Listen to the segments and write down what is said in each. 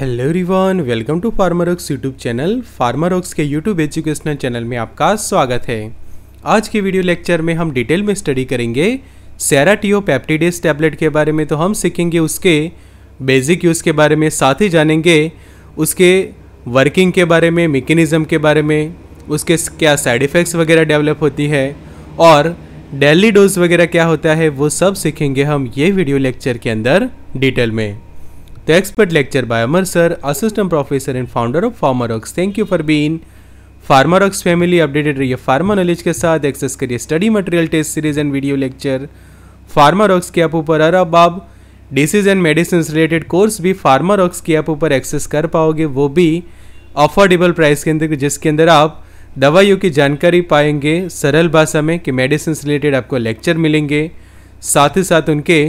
Hello रिवन welcome to ऑक्स YouTube channel ऑक्स के यूट्यूब एजुकेशनल चैनल में आपका स्वागत है आज के वीडियो लेक्चर में हम डिटेल में स्टडी करेंगे सैराटियो पैप्टीडिस टैबलेट के बारे में तो हम सीखेंगे उसके बेसिक यूज़ के बारे में साथ ही जानेंगे उसके वर्किंग के बारे में मेकेनिज़म के बारे में उसके क्या साइड इफ़ेक्ट्स वगैरह डेवलप होती है और डेली डोज वगैरह क्या होता है वो सब सीखेंगे हम ये वीडियो लेक्चर के अंदर डिटेल में The expert lecture by Amar sir, assistant professor and founder of Pharmarox. Thank you for being Pharmarocks family updated रहिए फार्मा नॉलेज के साथ एक्सेस करिए study material test series and video lecture Pharmarocks के app ऊपर और अब आप disease and medicine related course भी फार्मारॉक्स के ऐप ऊपर एक्सेस कर पाओगे वो भी अफोर्डेबल प्राइस के अंदर जिसके अंदर आप दवाइयों की जानकारी पाएंगे सरल भाषा में कि मेडिसिन रिलेटेड आपको लेक्चर मिलेंगे साथ ही साथ उनके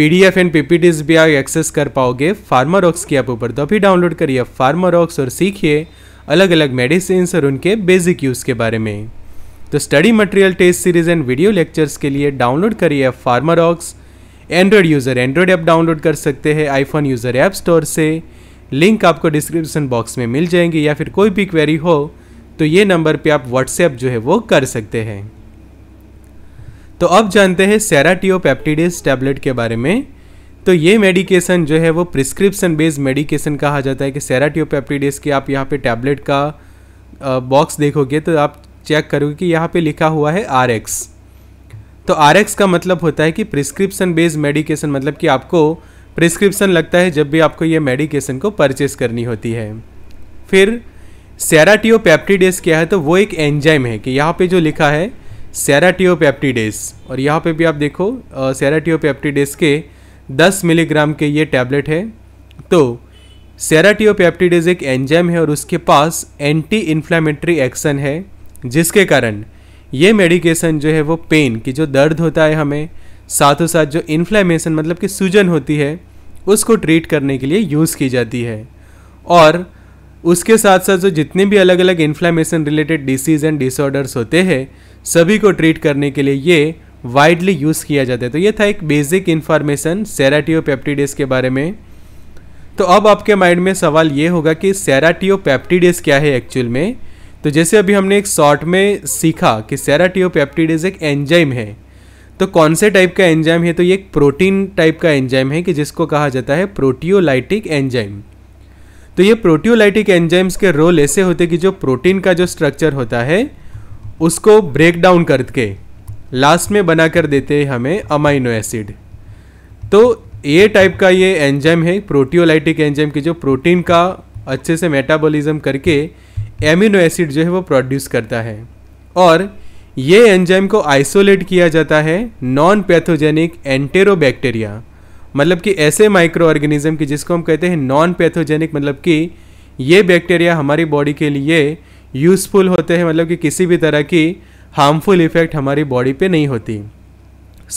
पीडीएफ एंड पीपीटीज भी आप एक्सेस कर पाओगे फार्मारॉक्स की ऐप ऊपर तो अभी डाउनलोड करिए फार्मारॉक्स और सीखिए अलग अलग मेडिसिन और उनके बेसिक यूज़ के बारे में तो study material test series and video lectures के लिए डाउनलोड करिए Pharmarocks Android user Android app download कर सकते हैं आईफोन यूज़र ऐप स्टोर से लिंक आपको डिस्क्रिप्शन बॉक्स में मिल जाएंगे या फिर कोई भी क्वेरी हो तो ये नंबर पे आप व्हाट्सएप जो है वो कर सकते हैं तो अब जानते हैं सेराटियोपेप्टिडेज टैबलेट के बारे में तो ये मेडिकेशन जो है वो प्रिस्क्रिप्शन बेस्ड मेडिकेशन कहा जाता है कि सेराटियोपेप्टिडेज की आप यहाँ पे टैबलेट का बॉक्स देखोगे तो आप चेक करोगे कि यहाँ पे लिखा हुआ है आर तो आर का मतलब होता है कि प्रिस्क्रिप्शन बेस्ड मेडिकेशन मतलब कि आपको प्रिस्क्रिप्शन लगता है जब भी आपको ये मेडिकेशन को परचेस करनी होती है फिर सेराटियोपेप्टिडेज क्या है तो वो एक एंजाइम है कि यहाँ पे जो लिखा है सैराटियोपेप्टिडेस और यहाँ पे भी आप देखो सैराटियोपेप्टिडेस के 10 मिलीग्राम के ये टैबलेट है तो सैराटियोपेप्टिडेज एक एंजाइम है और उसके पास एंटी इन्फ्लामेटरी एक्शन है जिसके कारण ये मेडिकेशन जो है वो पेन की जो दर्द होता है हमें साथों साथ जो इन्फ्लामेशन मतलब कि सूजन होती है उसको ट्रीट करने के लिए यूज़ की जाती है और उसके साथ साथ जो जितने भी अलग अलग inflammation related diseases and disorders होते हैं सभी को ट्रीट करने के लिए ये वाइडली यूज़ किया जाता है तो ये था एक बेसिक इन्फॉर्मेशन सेराटियोपेप्टिडेस के बारे में तो अब आपके माइंड में सवाल ये होगा कि सेराटियोपेप्टिडेस क्या है एक्चुअल में तो जैसे अभी हमने एक शॉर्ट में सीखा कि सेराटियोपेप्टिडेस एक एंजाइम है तो कौन से टाइप का एंजाइम है तो ये एक प्रोटीन टाइप का एंजाइम है कि जिसको कहा जाता है प्रोटियोलाइटिक एंजाइम तो ये प्रोटियोलाइटिक एंजाइम्स के रोल ऐसे होते हैं कि जो प्रोटीन का जो स्ट्रक्चर होता है उसको ब्रेक डाउन करके लास्ट में बना कर देते हैं हमें अमाइनो एसिड तो ये टाइप का ये एंजाइम है प्रोटियोलाइटिक एंजाइम की जो प्रोटीन का अच्छे से मेटाबॉलिज्म करके एमिनो एसिड जो है वो प्रोड्यूस करता है और ये एंजाइम को आइसोलेट किया जाता है नॉन पैथोजेनिक एंटेरोबैक्टीरिया मतलब कि ऐसे माइक्रो ऑर्गेनिज्म की जिसको हम कहते हैं नॉन पैथोजेनिक मतलब कि ये बैक्टीरिया हमारी बॉडी के लिए यूज़फुल होते हैं मतलब कि किसी भी तरह की हार्मफुल इफ़ेक्ट हमारी बॉडी पे नहीं होती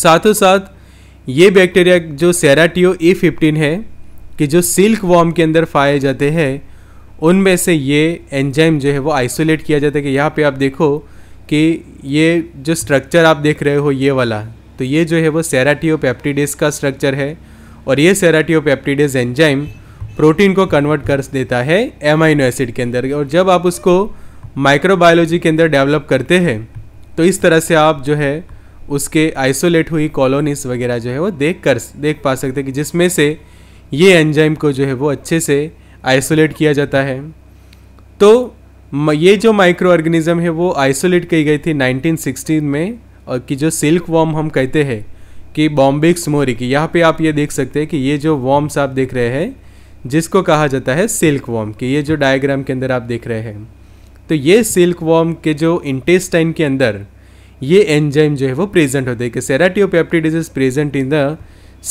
साथों साथ ये बैक्टीरिया जो सेराटियो ई फिफ्टीन है कि जो सिल्क वॉम के अंदर पाए जाते हैं उनमें से ये एंजाइम जो है वो आइसोलेट किया जाता है कि यहाँ पे आप देखो कि ये जो स्ट्रक्चर आप देख रहे हो ये वाला तो ये जो है वो सेराटियो पेप्टिडेस का स्ट्रक्चर है और ये सेराटियो पेप्टिडेस एंजाइम प्रोटीन को कन्वर्ट कर देता है एमाइनो एसिड के अंदर और जब आप उसको माइक्रोबायोलॉजी के अंदर डेवलप करते हैं तो इस तरह से आप जो है उसके आइसोलेट हुई कॉलोनीस वगैरह जो है वो देख कर देख पा सकते हैं कि जिसमें से ये एंजाइम को जो है वो अच्छे से आइसोलेट किया जाता है तो ये जो माइक्रो ऑर्गेनिज़म है वो आइसोलेट की गई थी 1916 में और कि जो सिल्क वॉम हम कहते हैं कि बॉम्बिक्स मोरी की यहाँ पे आप ये देख सकते हैं कि ये जो वॉम्स आप देख रहे हैं जिसको कहा जाता है सिल्क वॉम कि ये जो डायग्राम के अंदर आप देख रहे हैं तो ये सिल्क वॉर्म के जो इंटेस्टाइन के अंदर ये एंजाइम जो है वो प्रेजेंट होते हैं कि serratiopeptidase is present in the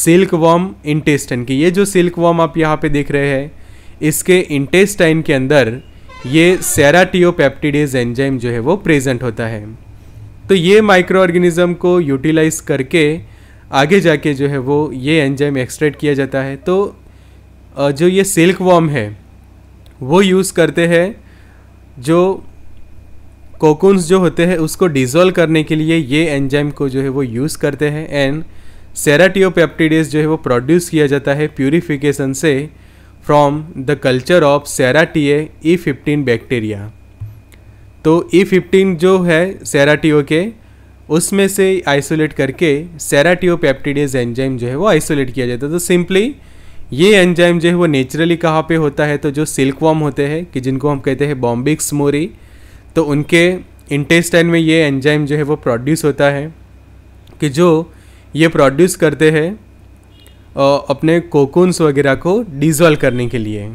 silkworm intestine की ये जो सिल्क वॉर्म आप यहाँ पे देख रहे हैं इसके इंटेस्टाइन के अंदर ये सेराटियोपेप्टिडेज एंजाइम जो है वो प्रेजेंट होता है तो ये माइक्रो ऑर्गेनिज्म को यूटिलाइज करके आगे जाके जो है वो ये एंजाइम एक्सट्रैक्ट किया जाता है तो जो ये सिल्क वॉर्म है वो यूज़ करते हैं जो कोकुन्स जो होते हैं उसको डिजोल्व करने के लिए ये एंजाइम को जो है वो यूज़ करते हैं एंड सेराटियोपेप्टिडेज जो है वो प्रोड्यूस किया जाता है प्यूरिफिकेशन से from the culture of Serratia E fifteen bacteria तो ई e फिफ्टीन जो है सेराटियो के उसमें से आइसोलेट करके सेराटियोपेप्टिडेज एंजाइम जो है वो आइसोलेट किया जाता है तो सिंपली ये एंजाइम जो है वो नेचुरली कहाँ पे होता है तो जो सिल्कवॉम होते हैं कि जिनको हम कहते हैं बॉम्बिक्स मोरी तो उनके इंटेस्टाइन में ये एंजाइम जो है वो प्रोड्यूस होता है कि जो ये प्रोड्यूस करते हैं अपने कोकून्स वगैरह को डिजॉल्व करने के लिए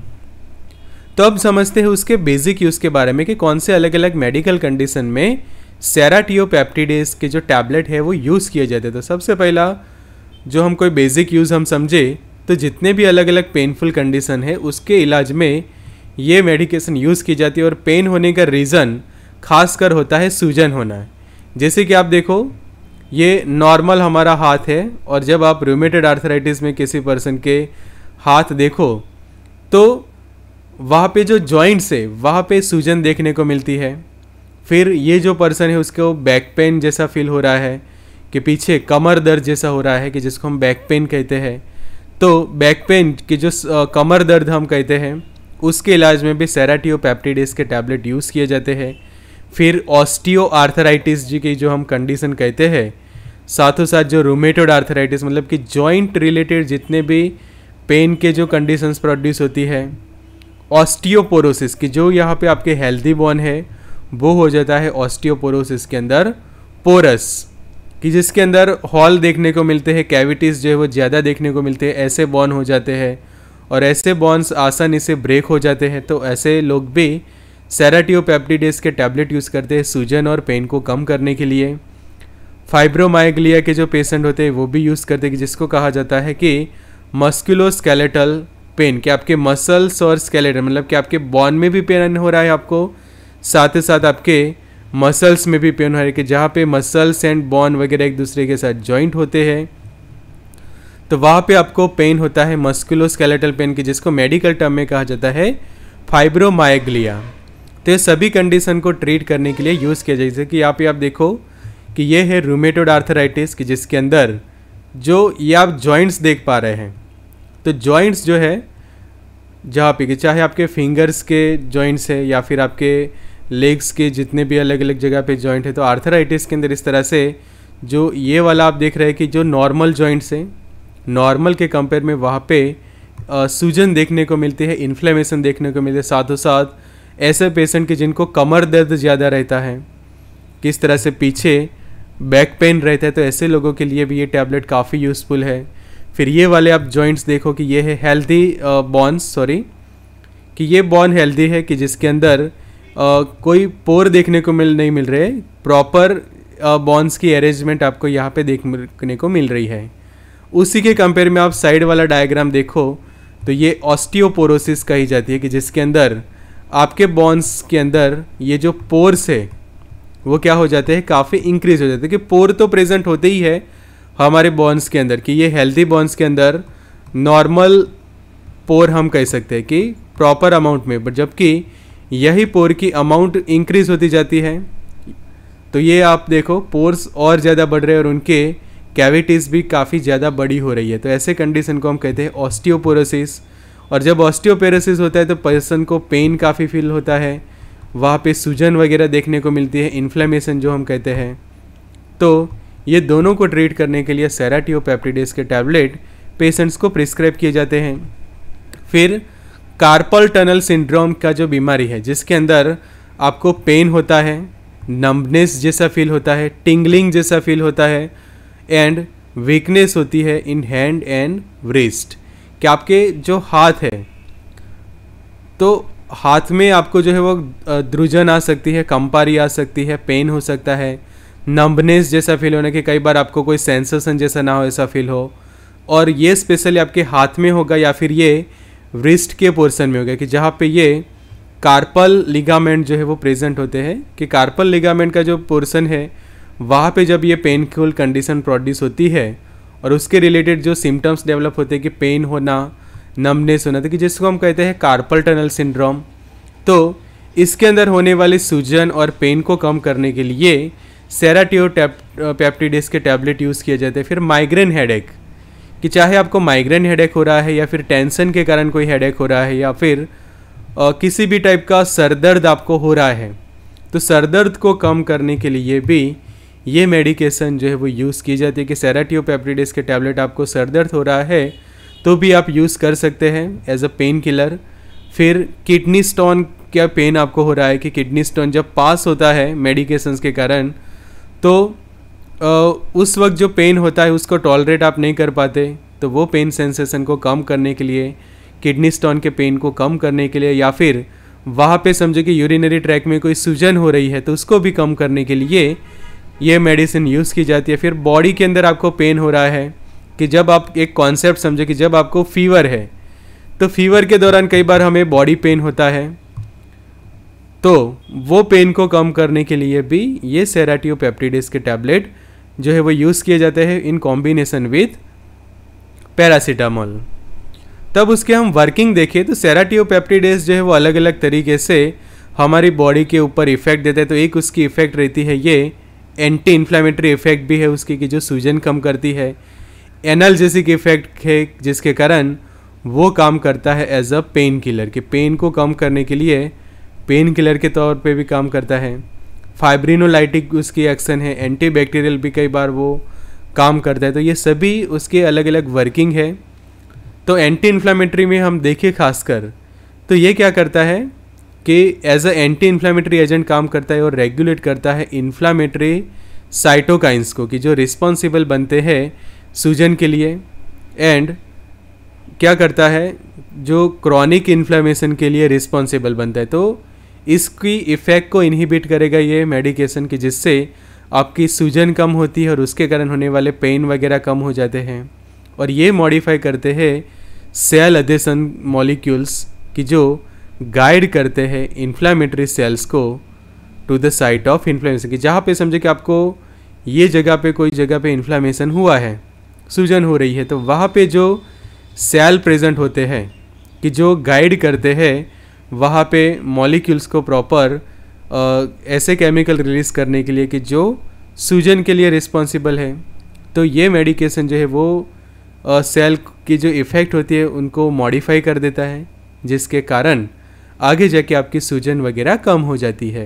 तो अब समझते हैं उसके बेसिक यूज़ के बारे में कि कौन से अलग अलग मेडिकल कंडीशन में सेराटियोपैप्टिडेज के जो टैबलेट है वो यूज़ किए जाते हैं तो सबसे पहला जो हम कोई बेसिक यूज़ हम समझे तो जितने भी अलग अलग पेनफुल कंडीशन है उसके इलाज में ये मेडिकेशन यूज़ की जाती है और पेन होने का रीज़न खासकर होता है सूजन होना है जैसे कि आप देखो ये नॉर्मल हमारा हाथ है और जब आप रूमेटेड आर्थराइटिस में किसी पर्सन के हाथ देखो तो वहाँ पे जो जॉइंट्स है वहाँ पे सूजन देखने को मिलती है फिर ये जो पर्सन है उसको बैक पेन जैसा फील हो रहा है कि पीछे कमर दर्द जैसा हो रहा है कि जिसको हम बैक पेन कहते हैं तो बैक पेन के जो कमर दर्द हम कहते हैं उसके इलाज में भी सेराटियोपैप्टिडेस के टैबलेट यूज़ किए जाते हैं फिर ऑस्टियो आर्थराइटिस जी की जो हम कंडीशन कहते हैं साथों साथ जो रोमेटोड आर्थराइटिस मतलब कि जॉइंट रिलेटेड जितने भी पेन के जो कंडीशंस प्रोड्यूस होती है ऑस्टियोपोरोसिस की जो यहाँ पे आपके हेल्दी बोन है वो हो जाता है ऑस्टियोपोरोसिस के अंदर पोरस कि जिसके अंदर हॉल देखने को मिलते हैं कैविटीज़ जो है वो ज़्यादा देखने को मिलते हैं ऐसे बॉन हो जाते हैं और ऐसे बॉन्स आसानी से ब्रेक हो जाते हैं तो ऐसे लोग भी सेराटियोपेप्टिडेस के टैबलेट यूज़ करते हैं सूजन और पेन को कम करने के लिए फाइब्रोमाइग्लिया के जो पेशेंट होते हैं वो भी यूज़ करते हैं जिसको कहा जाता है कि मस्क्यूलोस्केलेटल पेन कि आपके मसल्स और स्केलेटल मतलब कि आपके बॉन में भी पेन हो रहा है आपको साथ ही साथ आपके मसल्स में भी पेन हो रही है जहाँ पे मसल्स एंड बॉन वगैरह एक दूसरे के साथ जॉइंट होते हैं तो वहाँ पे आपको पेन होता है मस्कुलोस्केलेटल पेन की जिसको मेडिकल टर्म में कहा जाता है फाइब्रोमाइग्लिया तो ये सभी कंडीशन को ट्रीट करने के लिए यूज़ किया जाए जैसे कि यहाँ पे आप देखो कि ये है रूमेटोड आर्थराइटिस कि जिसके अंदर जो ये आप जॉइंट्स देख पा रहे हैं तो जॉइंट्स जो है जहाँ पे कि चाहे आपके फिंगर्स के जॉइंट्स है या फिर आपके लेग्स के जितने भी अलग अलग जगह पे जॉइंट है तो आर्थराइटिस के अंदर इस तरह से जो ये वाला आप देख रहे हैं कि जो नॉर्मल जॉइंट्स हैं नॉर्मल के कंपेयर में वहाँ पे आ, सूजन देखने को मिलती है इन्फ्लेमेशन देखने को मिलती है साथों साथ ऐसे पेशेंट के जिनको कमर दर्द ज़्यादा रहता है किस तरह से पीछे बैक पेन रहता है तो ऐसे लोगों के लिए भी ये टैबलेट काफ़ी यूज़फुल है फिर ये वाले आप जॉइंट्स देखो कि ये है हेल्दी बॉन्स सॉरी कि ये बॉन हेल्दी है कि जिसके अंदर कोई पोर देखने को मिल नहीं मिल रहे प्रॉपर बॉन्स की अरेंजमेंट आपको यहाँ पे देखने को मिल रही है उसी के कंपेयर में आप साइड वाला डायग्राम देखो तो ये ऑस्टियोपोरोसिस कही जाती है कि जिसके अंदर आपके बॉन्स के अंदर ये जो पोर्स है वो क्या हो जाते हैं काफ़ी इंक्रीज हो जाते हैं कि पोर तो प्रेजेंट होते ही है हमारे बॉन्स के अंदर कि ये हेल्दी बॉन्स के अंदर नॉर्मल पोर हम कह सकते हैं कि प्रॉपर अमाउंट में बट जबकि यही पोर की अमाउंट इंक्रीज़ होती जाती है तो ये आप देखो पोर्स और ज़्यादा बढ़ रहे हैं और उनके कैविटीज़ भी काफ़ी ज़्यादा बड़ी हो रही है तो ऐसे कंडीशन को हम कहते हैं ऑस्टियोपोरोसिस और जब ऑस्टियोपेरोसिस होता है तो पर्सन को पेन काफ़ी फील होता है वहाँ पे सूजन वगैरह देखने को मिलती है इन्फ्लेमेशन जो हम कहते हैं तो ये दोनों को ट्रीट करने के लिए सेराटियोपेप्टिडेस के टैबलेट पेशेंट्स को प्रिस्क्राइब किए जाते हैं फिर कार्पल टनल सिंड्रोम का जो बीमारी है जिसके अंदर आपको पेन होता है नम्बनेस जैसा फील होता है टिंगलिंग जैसा फील होता है एंड वीकनेस होती है इन हैंड एंड रिस्ट कि आपके जो हाथ है तो हाथ में आपको जो है वो द्रुजन आ सकती है कंपारी आ सकती है पेन हो सकता है नम्बनेस जैसा फील होने के कई बार आपको कोई सेंसेशन जैसा ना हो ऐसा फील हो और ये स्पेशली आपके हाथ में होगा या फिर ये रिस्ट के पोर्सन में हो गया कि जहाँ पे ये कार्पल लिगामेंट जो है वो प्रेजेंट होते हैं कि कार्पल लिगामेंट का जो पोर्सन है वहाँ पे जब ये पेनफुल कंडीशन प्रोड्यूस होती है और उसके रिलेटेड जो सिम्टम्स डेवलप होते हैं कि पेन होना नमनेस होना तो कि जिसको हम कहते हैं कार्पल टनल सिंड्रोम तो इसके अंदर होने वाले सूजन और पेन को कम करने के लिए सेराटियो पैप्टिडिस के टैबलेट यूज़ किए जाते हैं फिर माइग्रेन हेडेक कि चाहे आपको माइग्रेन हेडेक हो रहा है या फिर टेंशन के कारण कोई हेडेक हो रहा है या फिर आ, किसी भी टाइप का सर दर्द आपको हो रहा है तो सर दर्द को कम करने के लिए भी ये मेडिकेशन जो है वो यूज़ की जाती है कि सेराटियो पेप्टिडेस के टैबलेट आपको सर दर्द हो रहा है तो भी आप यूज़ कर सकते हैं एज अ पेन किलर फिर किडनी स्टोन क्या पेन आपको हो रहा है कि किडनी स्टोन जब पास होता है मेडिकेशंस के कारण तो उस वक्त जो पेन होता है उसको टॉलरेट आप नहीं कर पाते तो वो पेन सेंसेशन को कम करने के लिए किडनी स्टोन के पेन को कम करने के लिए या फिर वहाँ पे समझो कि यूरिनरी ट्रैक में कोई सूजन हो रही है तो उसको भी कम करने के लिए ये मेडिसिन यूज़ की जाती है फिर बॉडी के अंदर आपको पेन हो रहा है कि जब आप एक कॉन्सेप्ट समझो कि जब आपको फीवर है तो फीवर के दौरान कई बार हमें बॉडी पेन होता है तो वो पेन को कम करने के लिए भी ये सेराटियोपेप्टिडिस के टैबलेट जो है वो यूज़ किए जाते हैं इन कॉम्बिनेशन विद पैरासीटामोल तब उसके हम वर्किंग देखें तो सेराटियोपेप्टिडेस जो है वो अलग अलग तरीके से हमारी बॉडी के ऊपर इफ़ेक्ट देता है तो एक उसकी इफ़ेक्ट रहती है ये एंटी इन्फ्लामेटरी इफ़ेक्ट भी है उसकी कि जो सूजन कम करती है एनाल्जेसिक इफ़ेक्ट है जिसके कारण वो काम करता है एज अ पेन किलर कि पेन को कम करने के लिए पेन किलर के तौर पे भी काम करता है फाइब्रिनोलाइटिक उसकी एक्शन है एंटीबैक्टीरियल भी कई बार वो काम करता है तो ये सभी उसके अलग अलग वर्किंग है तो एंटी इन्फ्लामेटरी में हम देखें खासकर तो ये क्या करता है कि as a anti inflammatory agent काम करता है और रेगुलेट करता है इन्फ्लामेटरी साइटोकाइंस को कि जो रिस्पॉन्सिबल बनते हैं सूजन के लिए एंड क्या करता है जो क्रॉनिक इन्फ्लामेशन के लिए रिस्पॉन्सिबल बनता है तो इसकी इफ़ेक्ट को इनहिबिट करेगा ये मेडिकेशन की जिससे आपकी सूजन कम होती है और उसके कारण होने वाले पेन वगैरह कम हो जाते हैं और ये मॉडिफाई करते हैं सेल अधेसन मॉलिक्यूल्स कि जो गाइड करते हैं इन्फ्लामेटरी सेल्स को to the site of inflammation की जहाँ पे समझे कि आपको ये जगह पे कोई जगह पे इन्फ्लामेशन हुआ है सूजन हो रही है तो वहाँ पे जो सेल प्रेजेंट होते हैं कि जो गाइड करते हैं वहाँ पे मॉलिक्यूल्स को प्रॉपर ऐसे केमिकल रिलीज़ करने के लिए कि जो सूजन के लिए रिस्पॉन्सिबल है तो ये मेडिकेशन जो है वो सेल की जो इफ़ेक्ट होती है उनको मॉडिफाई कर देता है जिसके कारण आगे जाके आपकी सूजन वगैरह कम हो जाती है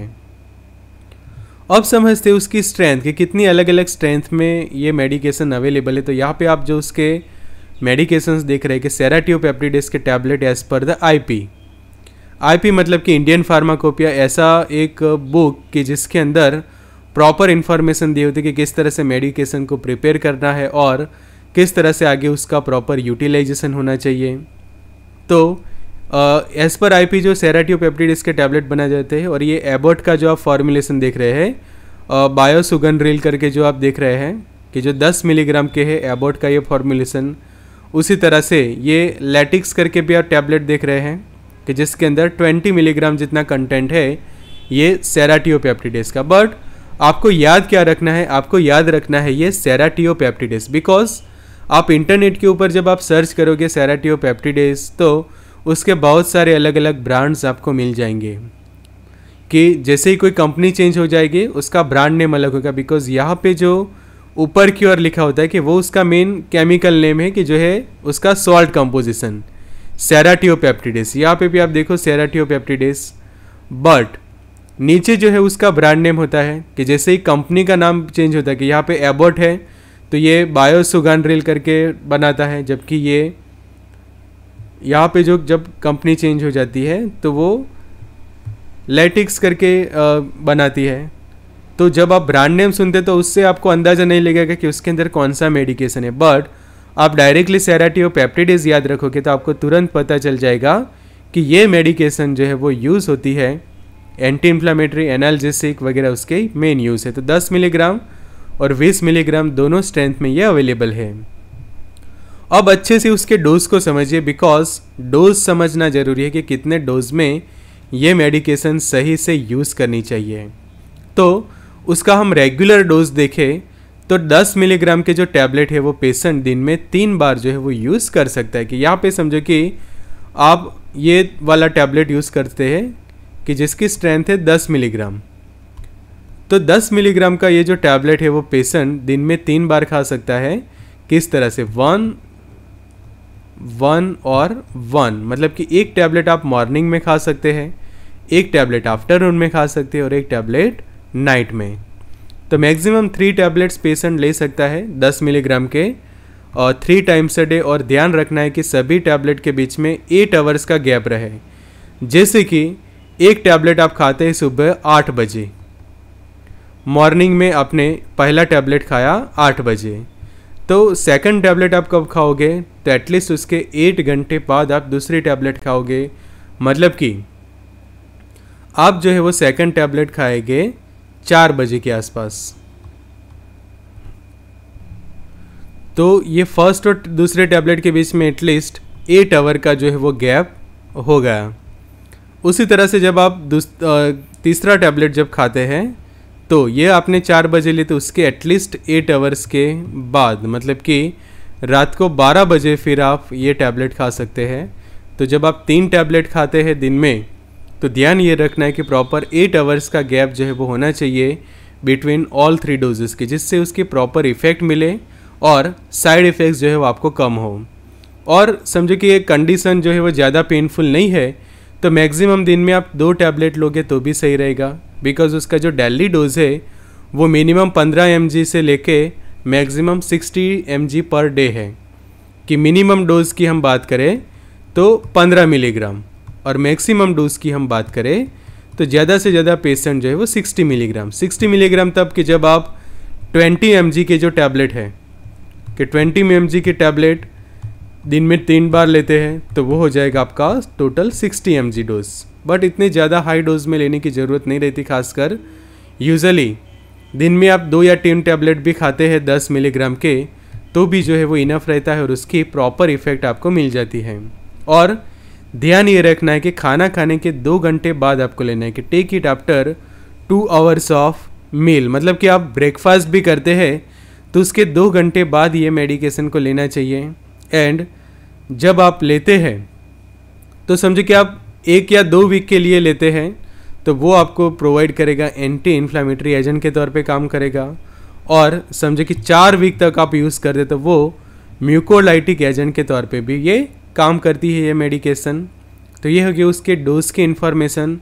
अब समझते उसकी स्ट्रेंथ कि कितनी अलग अलग स्ट्रेंथ में ये मेडिकेशन अवेलेबल है तो यहाँ पे आप जो उसके मेडिकेशंस देख रहे हैं कि सेराटियोपेप्टिडिस के tablet as per the IP IP मतलब कि इंडियन फार्माकोपिया ऐसा एक बुक कि जिसके अंदर प्रॉपर इन्फॉर्मेशन दी होती है कि किस तरह से मेडिकेशन को प्रिपेयर करना है और किस तरह से आगे उसका प्रॉपर यूटिलाइजेशन होना चाहिए तो एज पर आई जो सेराटियोपेप्टिड इसके टैबलेट बनाए जाते हैं और ये एबोट का जो आप फॉर्मुलेशन देख रहे हैं बायो सुगन रील करके जो आप देख रहे हैं कि जो 10 मिलीग्राम के है एबोट का ये फॉर्मुलेशन उसी तरह से ये लेटिक्स करके भी आप टैबलेट देख रहे हैं कि जिसके अंदर 20 मिलीग्राम जितना कंटेंट है ये सेराटियोपैप्टिडेस का बट आपको याद क्या रखना है आपको याद रखना है ये सेराटियोपैप्टिडेस बिकॉज आप इंटरनेट के ऊपर जब आप सर्च करोगे सेराटियोपैप्टिडेस तो उसके बहुत सारे अलग अलग ब्रांड्स आपको मिल जाएंगे कि जैसे ही कोई कंपनी चेंज हो जाएगी उसका ब्रांड नेम अलग होगा बिकॉज यहाँ पे जो ऊपर की ओर लिखा होता है कि वो उसका मेन केमिकल नेम है कि जो है उसका सॉल्ट कंपोजिशन सैराटियोपेप्टिडेस यहाँ पे भी आप देखो सैराटियोपेप्टिडेस बट नीचे जो है उसका ब्रांड नेम होता है कि जैसे ही कंपनी का नाम चेंज होता है कि यहाँ पे एबोट है तो ये बायोसुगानरेल करके बनाता है जबकि ये यहाँ पे जो जब कंपनी चेंज हो जाती है तो वो लेटिक्स करके बनाती है तो जब आप ब्रांड नेम सुनते तो उससे आपको अंदाज़ा नहीं लगेगा कि उसके अंदर कौन सा मेडिकेशन है बट आप डायरेक्टली और पेप्टिडिज याद रखोगे तो आपको तुरंत पता चल जाएगा कि ये मेडिकेशन जो है वो यूज़ होती है एंटी इन्फ्लामेटरी एनालजेसिक वगैरह उसके मेन यूज़ है तो 10 मिलीग्राम और 20 मिलीग्राम दोनों स्ट्रेंथ में ये अवेलेबल है अब अच्छे से उसके डोज को समझिए बिकॉज डोज समझना ज़रूरी है कि कितने डोज में ये मेडिकेशन सही से यूज़ करनी चाहिए तो उसका हम रेगुलर डोज देखें तो 10 मिलीग्राम के जो टैबलेट है वो पेशेंट दिन में तीन बार जो है वो यूज़ कर सकता है कि यहाँ पे समझो कि आप ये वाला टैबलेट यूज़ करते हैं कि जिसकी स्ट्रेंथ है 10 मिलीग्राम तो 10 मिलीग्राम का ये जो टैबलेट है वो पेशेंट दिन में तीन बार खा सकता है किस तरह से वन वन और वन मतलब कि एक टैबलेट आप मॉर्निंग में खा सकते हैं एक टैबलेट आफ्टरनून में खा सकते हैं और एक टैबलेट नाइट में तो मैक्सिमम थ्री टैबलेट्स पेशेंट ले सकता है दस मिलीग्राम के और थ्री टाइम्स अ डे और ध्यान रखना है कि सभी टैबलेट के बीच में एट आवर्स का गैप रहे जैसे कि एक टैबलेट आप खाते हैं सुबह आठ बजे मॉर्निंग में आपने पहला टैबलेट खाया आठ बजे तो सेकंड टैबलेट आप कब खाओगे तो एटलीस्ट उसके एट घंटे बाद आप दूसरी टैबलेट खाओगे मतलब कि आप जो है वो सेकंड टैबलेट खाएंगे चार बजे के आसपास तो ये फर्स्ट और दूसरे टैबलेट के बीच में एटलीस्ट एट आवर का जो है वो गैप हो गया उसी तरह से जब आप तीसरा टैबलेट जब खाते हैं तो ये आपने चार बजे लिए तो उसके एटलीस्ट एट आवर्स के बाद मतलब कि रात को बारह बजे फिर आप ये टैबलेट खा सकते हैं तो जब आप तीन टैबलेट खाते हैं दिन में तो ध्यान ये रखना है कि प्रॉपर एट आवर्स का गैप जो है वो होना चाहिए बिटवीन ऑल थ्री डोजेज़ के जिससे उसके प्रॉपर इफ़ेक्ट मिले और साइड इफ़ेक्ट्स जो है वो आपको कम हो और समझो कि ये कंडीशन जो है वो ज़्यादा पेनफुल नहीं है तो मैक्सिमम दिन में आप दो टैबलेट लोगे तो भी सही रहेगा बिकॉज उसका जो डेली डोज है वो मिनिमम पंद्रह एम से लेके maximum sixty M per day है कि मिनिमम डोज की हम बात करें तो पंद्रह मिलीग्राम और मैक्सिमम डोज की हम बात करें तो ज़्यादा से ज़्यादा पेशेंट जो है वो 60 मिलीग्राम 60 मिलीग्राम तब कि जब आप 20 एम के जो टैबलेट है कि 20 एम के टैबलेट दिन में तीन बार लेते हैं तो वो हो जाएगा आपका टोटल 60 एम डोज बट इतने ज़्यादा हाई डोज में लेने की ज़रूरत नहीं रहती खासकर यूजली दिन में आप दो या तीन टैबलेट भी खाते हैं दस मिलीग्राम के तो भी जो है वो इनफ रहता है और उसकी प्रॉपर इफ़ेक्ट आपको मिल जाती है और ध्यान ये रखना है कि खाना खाने के दो घंटे बाद आपको लेना है कि take it after two hours of meal मतलब कि आप ब्रेकफास्ट भी करते हैं तो उसके दो घंटे बाद ये मेडिकेशन को लेना चाहिए एंड जब आप लेते हैं तो समझो कि आप एक या दो वीक के लिए लेते हैं तो वो आपको प्रोवाइड करेगा एंटी इन्फ्लामेटरी एजेंट के तौर पे काम करेगा और समझे कि चार वीक तक आप यूज़ कर दे तो वो म्यूकोलाइटिक एजेंट के तौर पे भी ये काम करती है ये मेडिकेशन तो ये हो गया उसके डोज की इन्फॉर्मेशन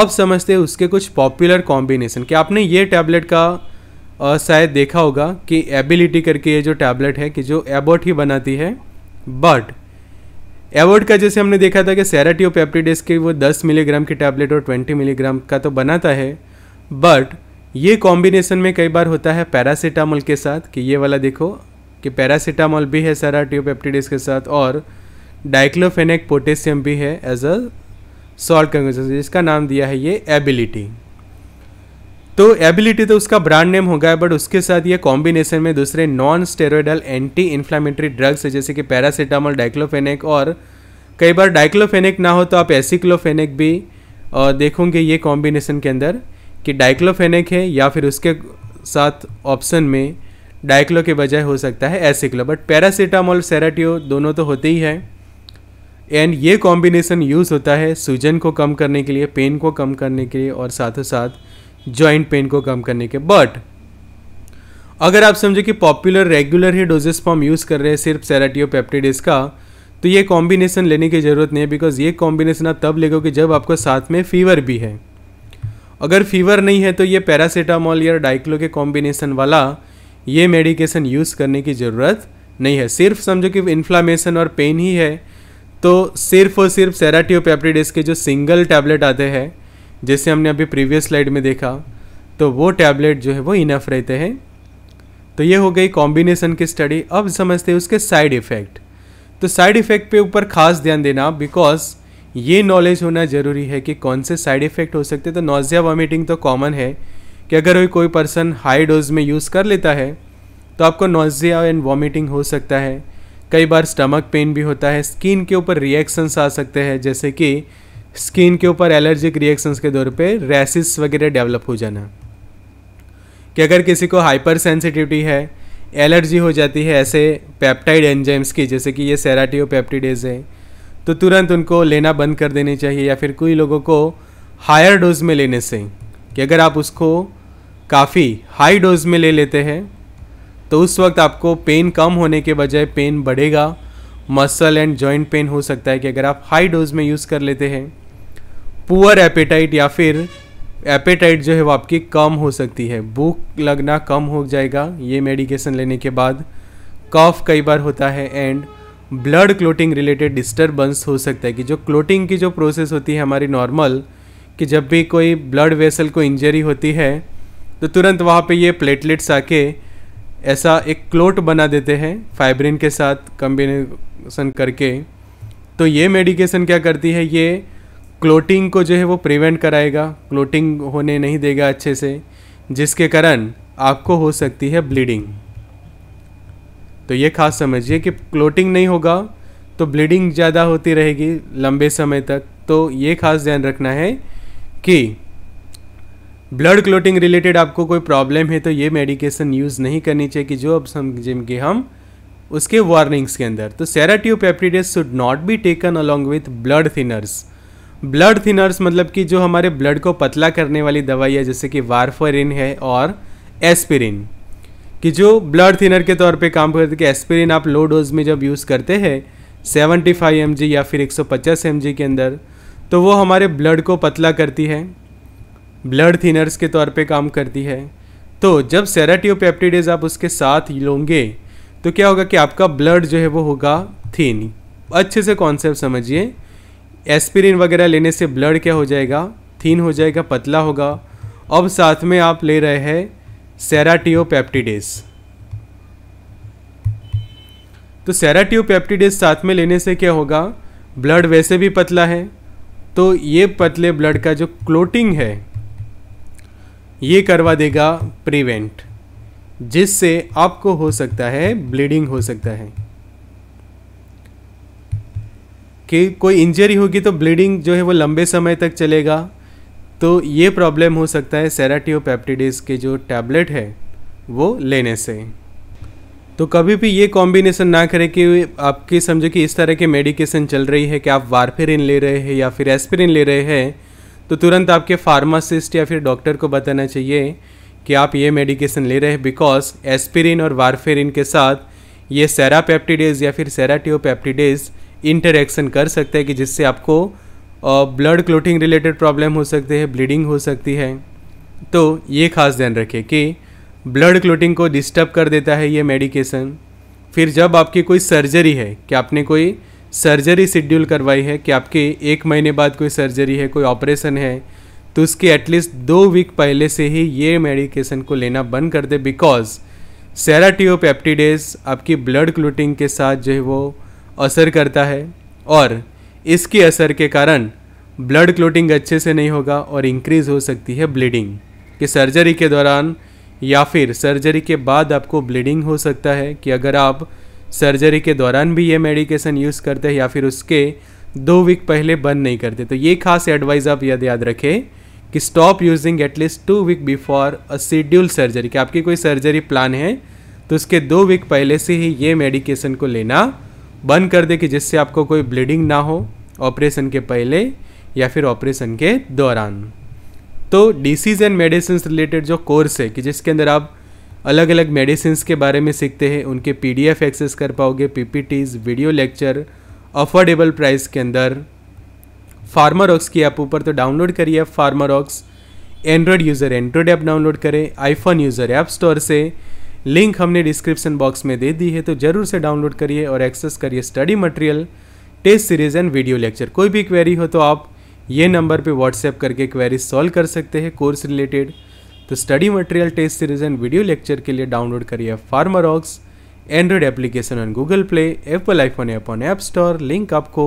अब समझते हैं उसके कुछ पॉपुलर कॉम्बिनेशन कि आपने ये टैबलेट का शायद देखा होगा कि एबिलिटी करके ये जो टैबलेट है कि जो एबोट ही बनाती है बट एवोड का जैसे हमने देखा था कि ऑफ पेप्टिडेस के वो 10 मिलीग्राम की टैबलेट और 20 मिलीग्राम का तो बनाता है बट ये कॉम्बिनेशन में कई बार होता है पैरासीटामोल के साथ कि ये वाला देखो कि पैरासीटामोल भी है सैराटियो पेप्टिडेस के साथ और डाइक्लोफेनेक पोटेशियम भी है एज अ सॉल्ट कंग्रेशन जिसका नाम दिया है ये एबिलिटी तो एबिलिटी तो उसका ब्रांड नेम होगा बट उसके साथ ये कॉम्बिनेशन में दूसरे non steroidal anti inflammatory drugs है जैसे कि पैरासीटामोल डाइक्लोफेनेक और कई बार डाइक्लोफेनिक ना हो तो आप एसिक्लोफेनिक भी देखोगे ये कॉम्बिनेशन के अंदर कि डाइक्लोफेनिक है या फिर उसके साथ ऑप्शन में डाइक्लो के बजाय हो सकता है एसिक्लो बट पैरासीटामोल सेराटियो दोनों तो होते ही हैं एंड ये कॉम्बिनेसन यूज़ होता है सूजन को कम करने के लिए पेन को कम करने के लिए और साथ साथ जॉइंट पेन को कम करने के बट अगर आप समझो कि पॉपुलर रेगुलर ही डोजेस फॉर्म यूज़ कर रहे हैं सिर्फ सेराटियो पेप्टिडिस का तो ये कॉम्बिनेशन लेने की ज़रूरत नहीं है बिकॉज ये कॉम्बिनेशन आप तब लेगोगे जब आपको साथ में फीवर भी है अगर फीवर नहीं है तो ये पैरासीटामोल या डाइक्लो के कॉम्बिनेशन वाला ये मेडिकेशन यूज़ करने की ज़रूरत नहीं है सिर्फ समझो कि इन्फ्लामेशन और पेन ही है तो सिर्फ और सिर्फ सेराटियो के जो सिंगल टैबलेट आते हैं जैसे हमने अभी प्रीवियस स्लाइड में देखा तो वो टैबलेट जो है वो इनफ रहते हैं तो ये हो गई कॉम्बिनेशन की स्टडी अब समझते हैं उसके साइड इफ़ेक्ट तो साइड इफ़ेक्ट पे ऊपर खास ध्यान देना बिकॉज ये नॉलेज होना ज़रूरी है कि कौन से साइड इफ़ेक्ट हो सकते हैं तो नोज़िया वॉमिटिंग तो कॉमन है कि अगर कोई पर्सन हाई डोज में यूज़ कर लेता है तो आपको नोज़िया एंड वॉमिटिंग हो सकता है कई बार स्टमक पेन भी होता है स्किन के ऊपर रिएक्शंस आ सकते हैं जैसे कि स्किन के ऊपर एलर्जिक रिएक्शंस के दौर पे रैसिस वगैरह डेवलप हो जाना कि अगर किसी को हाइपर सेंसिटिविटी है एलर्जी हो जाती है ऐसे पेप्टाइड एंजाइम्स की जैसे कि ये सेराटियो पेप्टिडेज है तो तुरंत उनको लेना बंद कर देनी चाहिए या फिर कोई लोगों को हायर डोज में लेने से कि अगर आप उसको काफ़ी हाई डोज में ले लेते हैं तो उस वक्त आपको पेन कम होने के बजाय पेन बढ़ेगा मसल एंड जॉइंट पेन हो सकता है कि अगर आप हाई डोज में यूज़ कर लेते हैं पुअर एपेटाइट या फिर एपेटाइट जो है वो आपकी कम हो सकती है भूख लगना कम हो जाएगा ये मेडिकेशन लेने के बाद कफ कई बार होता है and blood clotting related disturbance हो सकता है कि जो क्लोटिंग की जो प्रोसेस होती है हमारी नॉर्मल कि जब भी कोई ब्लड वेसल को इंजरी होती है तो तुरंत वहाँ पे ये प्लेटलेट्स आके ऐसा एक क्लोट बना देते हैं फाइब्रिन के साथ कम्बिनेसन करके तो ये मेडिकेशन क्या करती है ये क्लोटिंग को जो है वो प्रिवेंट कराएगा क्लोटिंग होने नहीं देगा अच्छे से जिसके कारण आपको हो सकती है ब्लीडिंग तो ये खास समझिए कि क्लोटिंग नहीं होगा तो ब्लीडिंग ज़्यादा होती रहेगी लंबे समय तक तो ये खास ध्यान रखना है कि ब्लड क्लोटिंग रिलेटेड आपको कोई प्रॉब्लम है तो ये मेडिकेशन यूज़ नहीं करनी चाहिए कि जो अब समझेंगे हम उसके वार्निंग्स के अंदर तो serratiopeptidase should not be taken along with blood thinners blood thinners मतलब कि जो हमारे ब्लड को पतला करने वाली दवाई है जैसे कि वारफरिन है और एस्पिरिन कि जो ब्लड थिनर के तौर पे काम करते कि एस्पिरिन आप लो डोज में जब यूज़ करते हैं सेवेंटी फाइव या फिर एक सौ के अंदर तो वो हमारे ब्लड को पतला करती है ब्लड थिनर्स के तौर पे काम करती है तो जब सेराटियोपेप्टिडेज आप उसके साथ लोगे तो क्या होगा कि आपका ब्लड जो है वो होगा थिन अच्छे से कॉन्सेप्ट समझिए एस्पिरिन वगैरह लेने से ब्लड क्या हो जाएगा थीन हो जाएगा पतला होगा अब साथ में आप ले रहे हैं सेराटियोपेप्टिडेज तो सेराटियोपेप्टिडेज साथ में लेने से क्या होगा ब्लड वैसे भी पतला है तो ये पतले ब्लड का जो क्लोटिंग है ये करवा देगा प्रिवेंट जिससे आपको हो सकता है ब्लीडिंग हो सकता है कि कोई इंजरी होगी तो ब्लीडिंग जो है वो लंबे समय तक चलेगा तो ये प्रॉब्लम हो सकता है सेराटियोपेप्टिडिस के जो टैबलेट है वो लेने से तो कभी भी ये कॉम्बिनेशन ना करें कि आपकी समझो कि इस तरह की मेडिकेशन चल रही है कि आप वारफेरिन ले रहे हैं या फिर एस्पिरिन ले रहे हैं तो तुरंत आपके फार्मासिस्ट या फिर डॉक्टर को बताना चाहिए कि आप ये मेडिकेशन ले रहे हैं बिकॉज एस्पिरिन और वारफेरिन के साथ ये सेरापेप्टिडेज या फिर सेराटियोपेप्टिडेज इंटरेक्शन कर सकते हैं कि जिससे आपको ब्लड क्लोटिंग रिलेटेड प्रॉब्लम हो सकते हैं ब्लीडिंग हो सकती है तो ये खास ध्यान रखें कि ब्लड क्लोटिंग को डिस्टर्ब कर देता है ये मेडिकेशन फिर जब आपकी कोई सर्जरी है कि आपने कोई सर्जरी शेड्यूल करवाई है कि आपके एक महीने बाद कोई सर्जरी है कोई ऑपरेशन है तो उसके एटलीस्ट दो वीक पहले से ही ये मेडिकेशन को लेना बंद कर दे बिकॉज सेराटियोपेप्टिडेज आपकी ब्लड क्लोटिंग के साथ जो है वो असर करता है और इसके असर के कारण ब्लड क्लोटिंग अच्छे से नहीं होगा और इंक्रीज़ हो सकती है ब्लीडिंग कि सर्जरी के दौरान या फिर सर्जरी के बाद आपको ब्लीडिंग हो सकता है कि अगर आप सर्जरी के दौरान भी ये मेडिकेशन यूज़ करते हैं या फिर उसके दो वीक पहले बंद नहीं करते तो ये खास एडवाइस आप यद याद रखें कि stop using at least two week before a schedule surgery कि आपकी कोई सर्जरी प्लान है तो उसके दो वीक पहले से ही ये मेडिकेशन को लेना बंद कर दे कि जिससे आपको कोई ब्लीडिंग ना हो ऑपरेशन के पहले या फिर ऑपरेशन के दौरान तो डिसीज एंड मेडिसिन रिलेटेड जो कोर्स है कि जिसके अंदर आप अलग अलग मेडिसिन के बारे में सीखते हैं उनके पी एक्सेस कर पाओगे पी वीडियो लेक्चर अफोर्डेबल प्राइस के अंदर फार्मारॉक्स की ऐप ऊपर तो डाउनलोड करिए आप Pharmarocks Android user Android app download करें आईफोन यूज़र ऐप स्टोर से लिंक हमने डिस्क्रिप्शन बॉक्स में दे दी है तो ज़रूर से डाउनलोड करिए और एक्सेस करिए study material test series and video lecture कोई भी क्वेरी हो तो आप ये नंबर पे व्हाट्सएप करके क्वेरी सॉल्व कर सकते हैं कोर्स रिलेटेड तो study material test series and video lecture के लिए डाउनलोड करिए Pharmarocks Android application on Google Play Apple iPhone app on app store link आपको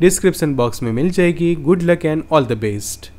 डिस्क्रिप्शन बॉक्स में मिल जाएगी good luck and all the best